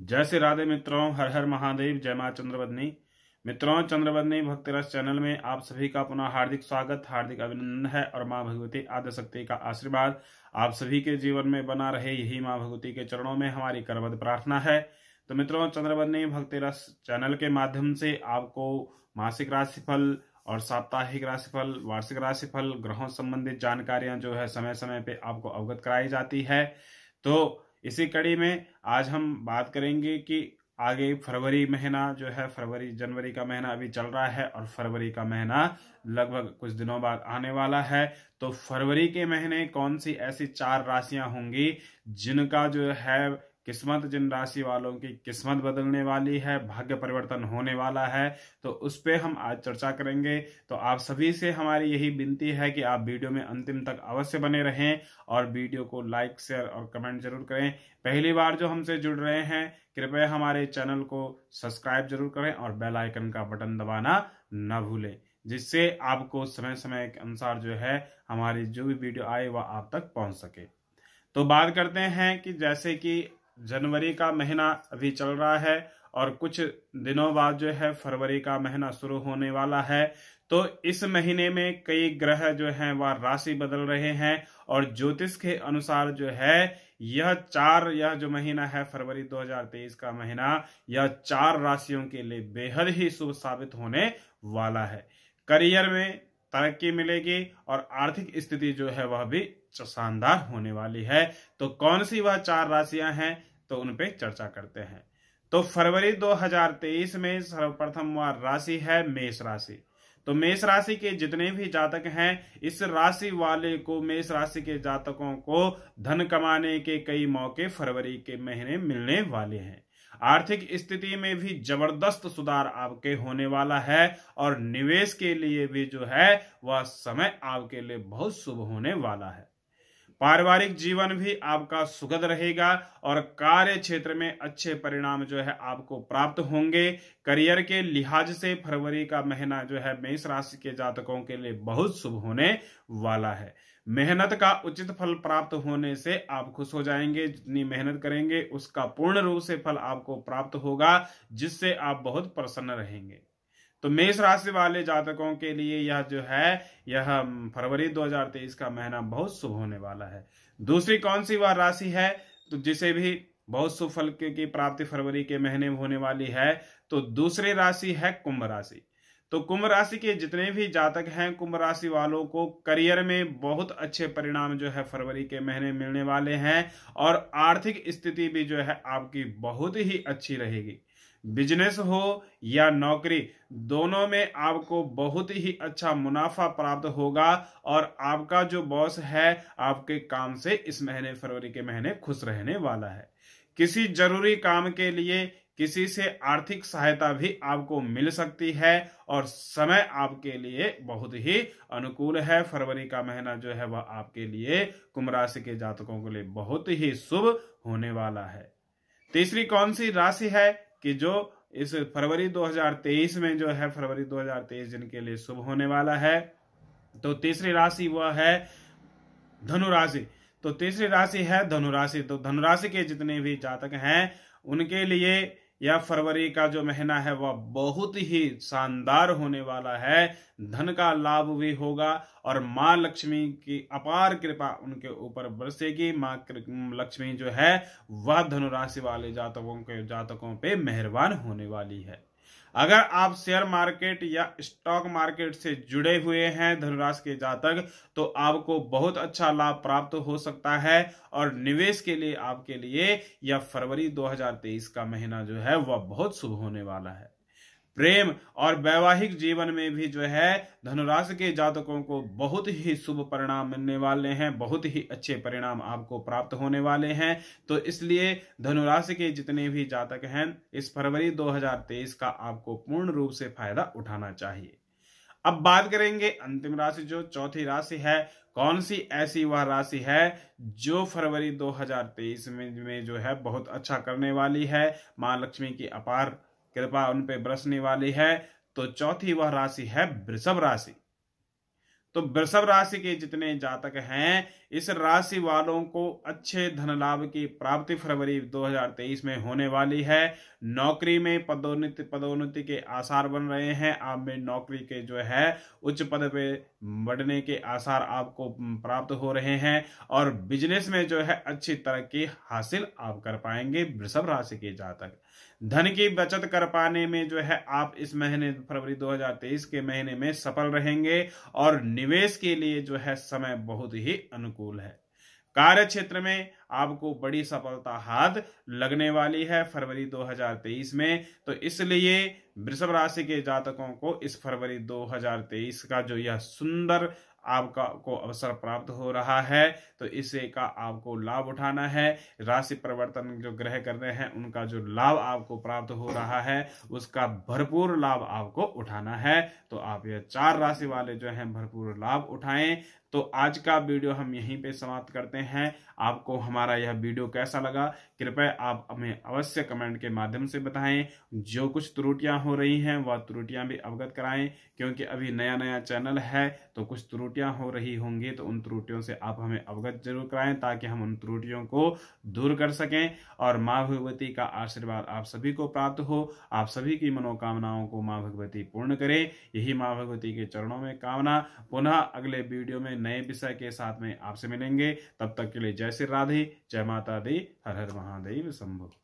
जय श्री राधे मित्रों हर हर महादेव जय माँ चंद्रवदनी मित्रों चंद्रवदनी भक्तिरस चैनल में आप सभी का अपना हार्दिक स्वागत हार्दिक अभिनंदन है और माँ भगवती आद्य का आशीर्वाद आप सभी के जीवन में बना रहे यही माँ भगवती के चरणों में हमारी करबद्ध प्रार्थना है तो मित्रों चंद्रवदनी भक्तिरस चैनल के माध्यम से आपको मासिक राशिफल और साप्ताहिक राशिफल वार्षिक राशिफल ग्रहों संबंधित जानकारियां जो है समय समय पे आपको अवगत कराई जाती है तो इसी कड़ी में आज हम बात करेंगे कि आगे फरवरी महीना जो है फरवरी जनवरी का महीना अभी चल रहा है और फरवरी का महीना लगभग कुछ दिनों बाद आने वाला है तो फरवरी के महीने कौन सी ऐसी चार राशियां होंगी जिनका जो है किस्मत जिन राशि वालों की किस्मत बदलने वाली है भाग्य परिवर्तन होने वाला है तो उस पर हम आज चर्चा करेंगे तो आप सभी से हमारी यही विनती है कि आप वीडियो में अंतिम तक अवश्य बने रहें और वीडियो को लाइक शेयर और कमेंट जरूर करें पहली बार जो हमसे जुड़ रहे हैं कृपया हमारे चैनल को सब्सक्राइब जरूर करें और बेल आइकन का बटन दबाना न भूलें जिससे आपको समय समय के अनुसार जो है हमारी जो भी वीडियो आए वह आप तक पहुंच सके तो बात करते हैं कि जैसे कि जनवरी का महीना अभी चल रहा है और कुछ दिनों बाद जो है फरवरी का महीना शुरू होने वाला है तो इस महीने में कई ग्रह जो हैं वह राशि बदल रहे हैं और ज्योतिष के अनुसार जो है यह चार यह जो महीना है फरवरी 2023 का महीना यह चार राशियों के लिए बेहद ही शुभ साबित होने वाला है करियर में तरक्की मिलेगी और आर्थिक स्थिति जो है वह भी शानदार होने वाली है तो कौन सी वह चार राशियां हैं तो उन पे चर्चा करते हैं तो फरवरी 2023 में सर्वप्रथम वह राशि है मेष राशि तो मेष राशि के जितने भी जातक हैं इस राशि वाले को मेष राशि के जातकों को धन कमाने के कई मौके फरवरी के महीने मिलने वाले हैं आर्थिक स्थिति में भी जबरदस्त सुधार आपके होने वाला है और निवेश के लिए भी जो है वह समय आपके लिए बहुत शुभ होने वाला है पारिवारिक जीवन भी आपका सुखद रहेगा और कार्य क्षेत्र में अच्छे परिणाम जो है आपको प्राप्त होंगे करियर के लिहाज से फरवरी का महीना जो है मेष राशि के जातकों के लिए बहुत शुभ होने वाला है मेहनत का उचित फल प्राप्त होने से आप खुश हो जाएंगे जितनी मेहनत करेंगे उसका पूर्ण रूप से फल आपको प्राप्त होगा जिससे आप बहुत प्रसन्न रहेंगे तो मेष राशि वाले जातकों के लिए यह जो है यह फरवरी 2023 का महीना बहुत शुभ होने वाला है दूसरी कौन सी वह राशि है तो जिसे भी बहुत शुभ फल की प्राप्ति फरवरी के महीने में होने वाली है तो दूसरी राशि है कुंभ राशि तो कुंभ राशि के जितने भी जातक हैं कुंभ राशि वालों को करियर में बहुत अच्छे परिणाम जो है फरवरी के महीने मिलने वाले हैं और आर्थिक स्थिति भी जो है आपकी बहुत ही अच्छी रहेगी बिजनेस हो या नौकरी दोनों में आपको बहुत ही अच्छा मुनाफा प्राप्त होगा और आपका जो बॉस है आपके काम से इस महीने फरवरी के महीने खुश रहने वाला है किसी जरूरी काम के लिए किसी से आर्थिक सहायता भी आपको मिल सकती है और समय आपके लिए बहुत ही अनुकूल है फरवरी का महीना जो है वह आपके लिए कुंभ राशि के जातकों के लिए बहुत ही शुभ होने वाला है तीसरी कौन सी राशि है कि जो इस फरवरी 2023 में जो है फरवरी 2023 जिनके लिए शुभ होने वाला है तो तीसरी राशि वह है धनु राशि तो तीसरी राशि है धनुराशि तो धनुराशि के जितने भी जातक हैं उनके लिए यह फरवरी का जो महीना है वह बहुत ही शानदार होने वाला है धन का लाभ भी होगा और माँ लक्ष्मी की अपार कृपा उनके ऊपर बरसेगी माँ लक्ष्मी जो है वह धनुराशि वाले जातकों के जातकों पे मेहरबान होने वाली है अगर आप शेयर मार्केट या स्टॉक मार्केट से जुड़े हुए हैं धनुराशि के जातक तो आपको बहुत अच्छा लाभ प्राप्त हो सकता है और निवेश के लिए आपके लिए यह फरवरी 2023 का महीना जो है वह बहुत शुभ होने वाला है प्रेम और वैवाहिक जीवन में भी जो है धनुराशि के जातकों को बहुत ही शुभ परिणाम मिलने वाले हैं बहुत ही अच्छे परिणाम आपको प्राप्त होने वाले हैं तो इसलिए धनुराशि के जितने भी जातक हैं इस फरवरी 2023 का आपको पूर्ण रूप से फायदा उठाना चाहिए अब बात करेंगे अंतिम राशि जो चौथी राशि है कौन सी ऐसी वह राशि है जो फरवरी 2023 में, में जो है बहुत अच्छा करने वाली है मां लक्ष्मी की अपार कृपा उन पर बरसने वाली है तो चौथी वह राशि है वृषभ राशि तो वृषभ राशि के जितने जातक हैं इस राशि वालों को अच्छे धन लाभ की प्राप्ति फरवरी 2023 में होने वाली है नौकरी में पदोन्नति पदोन्नति के आसार बन रहे हैं आप में नौकरी के जो है उच्च पद पे बढ़ने के आसार आपको प्राप्त हो रहे हैं और बिजनेस में जो है अच्छी तरक्की हासिल आप कर पाएंगे वृषभ राशि के जातक धन की बचत कर पाने में जो है आप इस महीने फरवरी 2023 के महीने में सफल रहेंगे और निवेश के लिए जो है समय बहुत ही अनुकूल है कार्य क्षेत्र में आपको बड़ी सफलता हाथ लगने वाली है फरवरी 2023 में तो इसलिए वृषभ राशि के जातकों को इस फरवरी 2023 का जो यह सुंदर आपका को अवसर प्राप्त हो रहा है तो इसे का आपको लाभ उठाना है राशि परिवर्तन जो ग्रह कर रहे हैं उनका जो लाभ आपको प्राप्त हो रहा है उसका भरपूर लाभ आपको उठाना है तो आप ये चार राशि वाले जो हैं भरपूर लाभ उठाएं तो आज का वीडियो हम यहीं पे समाप्त करते हैं आपको हमारा यह वीडियो कैसा लगा कृपया आप हमें अवश्य कमेंट के माध्यम से बताएं जो कुछ त्रुटियां हो रही हैं वह त्रुटियां भी अवगत कराएं क्योंकि अभी नया नया चैनल है तो कुछ त्रुटियां हो रही होंगी तो उन त्रुटियों से आप हमें अवगत जरूर कराएं ताकि हम उन त्रुटियों को दूर कर सकें और माँ भगवती का आशीर्वाद आप सभी को प्राप्त हो आप सभी की मनोकामनाओं को माँ भगवती पूर्ण करें यही माँ भगवती के चरणों में कामना पुनः अगले वीडियो में नए विषय के साथ में आपसे मिलेंगे तब तक के लिए जय श्री राधे जय माता दी हर हर महादेव शंभु